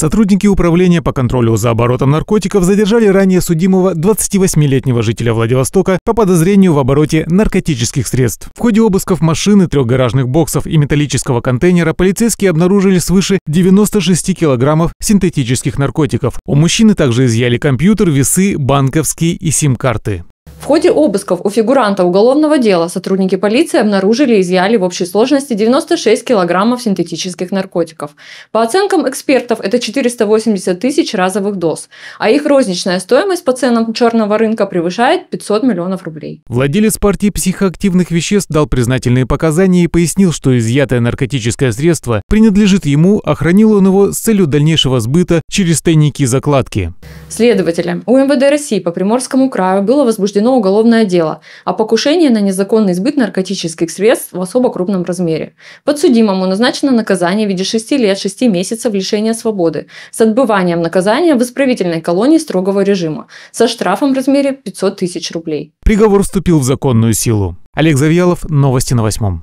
Сотрудники управления по контролю за оборотом наркотиков задержали ранее судимого 28-летнего жителя Владивостока по подозрению в обороте наркотических средств. В ходе обысков машины, трех гаражных боксов и металлического контейнера полицейские обнаружили свыше 96 килограммов синтетических наркотиков. У мужчины также изъяли компьютер, весы, банковские и сим-карты ходе обысков у фигуранта уголовного дела сотрудники полиции обнаружили и изъяли в общей сложности 96 килограммов синтетических наркотиков. По оценкам экспертов, это 480 тысяч разовых доз, а их розничная стоимость по ценам черного рынка превышает 500 миллионов рублей. Владелец партии психоактивных веществ дал признательные показания и пояснил, что изъятое наркотическое средство принадлежит ему, а хранил он его с целью дальнейшего сбыта через тайники закладки. Следователям УМВД России по Приморскому краю было возбуждено уголовное дело о а покушении на незаконный сбыт наркотических средств в особо крупном размере. Подсудимому назначено наказание в виде 6 лет 6 месяцев лишения свободы с отбыванием наказания в исправительной колонии строгого режима со штрафом в размере 500 тысяч рублей. Приговор вступил в законную силу. Олег Завьялов, новости на восьмом.